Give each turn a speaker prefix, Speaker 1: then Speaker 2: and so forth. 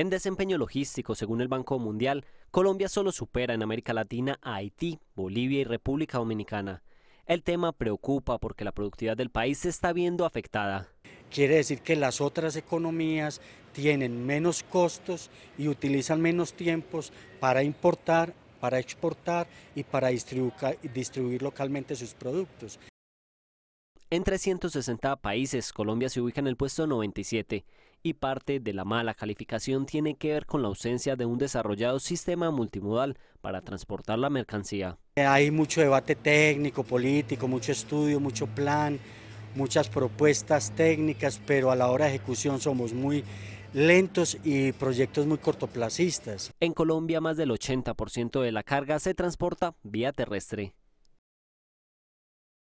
Speaker 1: En desempeño logístico, según el Banco Mundial, Colombia solo supera en América Latina a Haití, Bolivia y República Dominicana. El tema preocupa porque la productividad
Speaker 2: del país se está viendo afectada. Quiere decir que las otras economías tienen menos costos y utilizan menos tiempos para importar, para exportar y para distribuir, distribuir localmente sus productos.
Speaker 1: En 360 países, Colombia se ubica en el puesto 97 y parte de la mala calificación tiene que ver con la ausencia de un desarrollado sistema multimodal para transportar la mercancía.
Speaker 2: Eh, hay mucho debate técnico, político, mucho estudio, mucho plan, muchas propuestas técnicas, pero a la hora de ejecución somos muy lentos y proyectos muy cortoplacistas.
Speaker 1: En Colombia más del 80% de la carga se transporta vía terrestre.